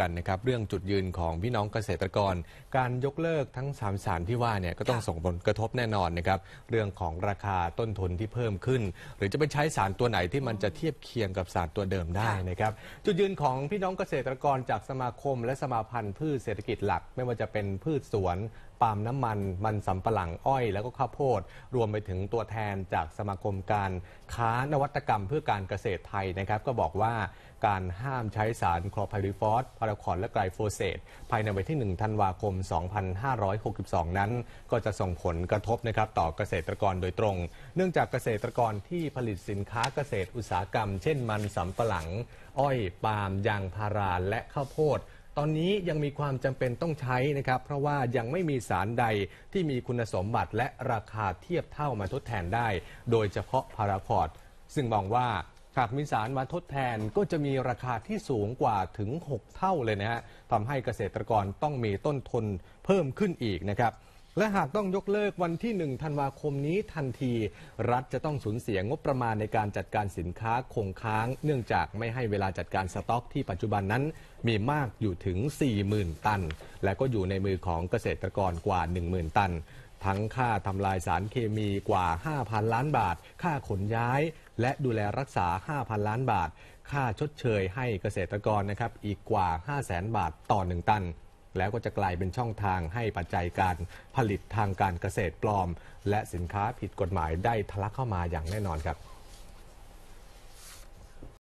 กันนะครับเรื่องจุดยืนของพี่น้องเกษตรกร การยกเลิกทั้ง3ามสารที่ว่าเนี่ยก็ต้องส่งผลกระทบแน่นอนนะครับเรื่องของราคาต้นทุนที่เพิ่มขึ้น หรือจะไปใช้สารตัวไหนที่มันจะเทียบเคียงกับสารตัวเดิมได้นะครับจุดยืนของพี่น้องเกษตรกรจากสมาคม และสมาพันธ์พืชเศรษฐกิจหลัก ไม่ว่าจะเป็นพืชสวนปาล์มน้ำมันมันสำปะหลังอ้อย แล้วก็ข้าวโพด รวมไปถึงตัวแทนจากสมาคมการค้านวัตกรรมเพื่อการเกษตรไทยนะครับก็บอกว่าการห้ามใช้สารคลอไพริฟอสาราคอนและไกลโฟเสตภายในวันที่1ธันวาคม 2562 นั้นก็จะส่งผลกระทบนะครับต่อเกษตรกรโดยตรง เนื่องจากเกษตรกรที่ผลิตสินค้าเกษตรอุตสาหกรรมเช่นมันสำปะหลัง อ้อยปาล์มยางพาราและข้าวโพด ตอนนี้ยังมีความจำเป็นต้องใช้นะครับเพราะว่ายังไม่มีสารใดที่มีคุณสมบัติและราคาเทียบเท่ามาทดแทนได้โดยเฉพาะพาราคอดซึ่งมองว่าหากมีสารมาทดแทนก็จะมีราคาที่สูงกว่าถึง 6 เท่าเลยนะฮะทำให้เกษตรกรต้องมีต้นทุนเพิ่มขึ้นอีกนะครับ และหากต้องยกเลิกวันที่1ธันวาคมนี้ทันทีรัฐจะต้องสูญเสียงบประมาณในการจัดการสินค้าคงค้าง เนื่องจากไม่ให้เวลาจัดการสต็อก ที่ปัจจุบันนั้นมีมากอยู่ถึง 40,000 ตัน และก็อยู่ในมือของเกษตรกรกว่า 10,000 ตันทั้งค่าทำลายสารเคมีกว่า 5,000 ล้านบาท ค่าขนย้าย และดูแลรักษา 5,000 ล้านบาท ค่าชดเชยให้เกษตรกรนะครับ อีกกว่า 500,000 บาทต่อ 1 ตัน แล้วก็จะกลายเป็นช่องทางให้ปัจจัยการผลิตทางการเกษตรปลอม และสินค้าผิดกฎหมายได้ทะลักเข้ามาอย่างแน่นอนครับ